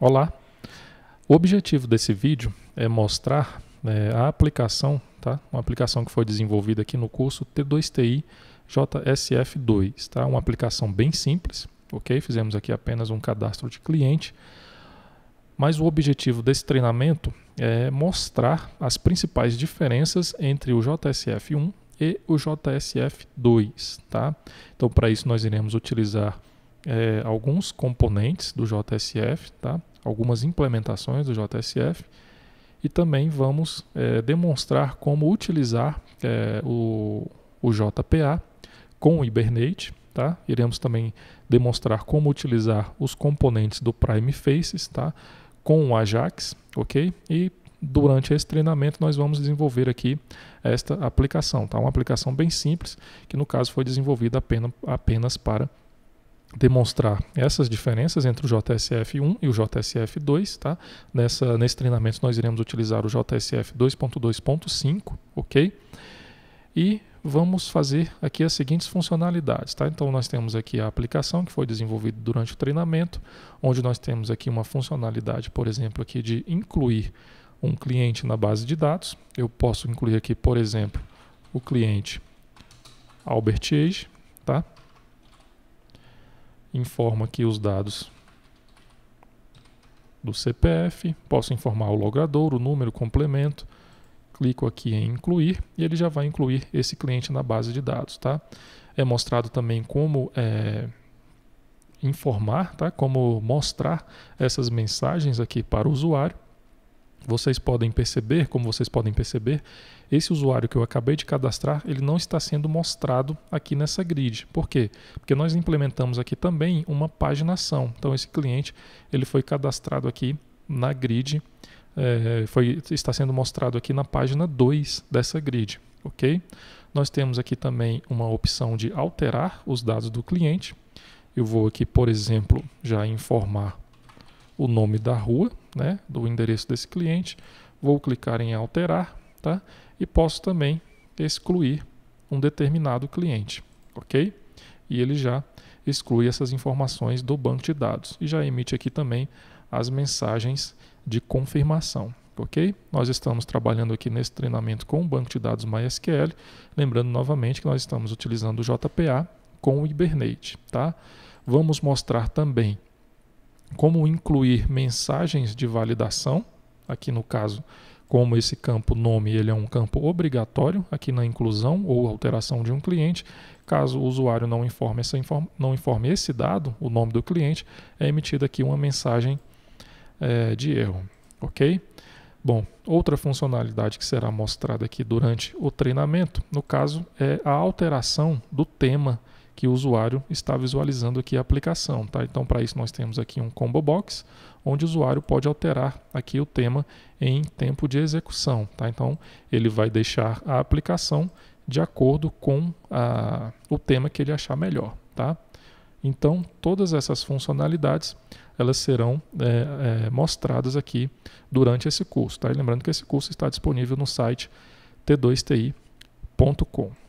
Olá! O objetivo desse vídeo é mostrar é, a aplicação, tá? uma aplicação que foi desenvolvida aqui no curso T2TI JSF2. Tá? Uma aplicação bem simples, ok? Fizemos aqui apenas um cadastro de cliente, mas o objetivo desse treinamento é mostrar as principais diferenças entre o JSF1 e o JSF2. Tá? Então, para isso, nós iremos utilizar é, alguns componentes do JSF, tá? algumas implementações do JSF, e também vamos é, demonstrar como utilizar é, o, o JPA com o Hibernate. Tá? Iremos também demonstrar como utilizar os componentes do Prime Faces tá? com o Ajax, ok? E durante esse treinamento nós vamos desenvolver aqui esta aplicação, tá? Uma aplicação bem simples, que no caso foi desenvolvida apenas, apenas para demonstrar essas diferenças entre o JSF1 e o JSF2, tá? Nessa, nesse treinamento nós iremos utilizar o JSF 2.2.5, ok? E vamos fazer aqui as seguintes funcionalidades, tá? Então nós temos aqui a aplicação que foi desenvolvida durante o treinamento, onde nós temos aqui uma funcionalidade, por exemplo, aqui de incluir um cliente na base de dados. Eu posso incluir aqui, por exemplo, o cliente Albert Age, tá? informo aqui os dados do CPF, posso informar o logrador, o número, o complemento, clico aqui em incluir e ele já vai incluir esse cliente na base de dados, tá? É mostrado também como é, informar, tá? Como mostrar essas mensagens aqui para o usuário vocês podem perceber, como vocês podem perceber, esse usuário que eu acabei de cadastrar, ele não está sendo mostrado aqui nessa grid. Por quê? Porque nós implementamos aqui também uma paginação. Então esse cliente, ele foi cadastrado aqui na grid, é, foi, está sendo mostrado aqui na página 2 dessa grid, ok? Nós temos aqui também uma opção de alterar os dados do cliente. Eu vou aqui, por exemplo, já informar o nome da rua, né, do endereço desse cliente, vou clicar em alterar tá, e posso também excluir um determinado cliente, ok? E ele já exclui essas informações do banco de dados e já emite aqui também as mensagens de confirmação, ok? Nós estamos trabalhando aqui nesse treinamento com o banco de dados MySQL, lembrando novamente que nós estamos utilizando o JPA com o Hibernate, tá? Vamos mostrar também como incluir mensagens de validação, aqui no caso, como esse campo nome ele é um campo obrigatório aqui na inclusão ou alteração de um cliente, caso o usuário não informe, essa inform não informe esse dado, o nome do cliente, é emitida aqui uma mensagem é, de erro, ok? Bom, outra funcionalidade que será mostrada aqui durante o treinamento, no caso, é a alteração do tema que o usuário está visualizando aqui a aplicação. Tá? Então, para isso, nós temos aqui um combo box, onde o usuário pode alterar aqui o tema em tempo de execução. Tá? Então, ele vai deixar a aplicação de acordo com a, o tema que ele achar melhor. Tá? Então, todas essas funcionalidades elas serão é, é, mostradas aqui durante esse curso. Tá? lembrando que esse curso está disponível no site t2ti.com.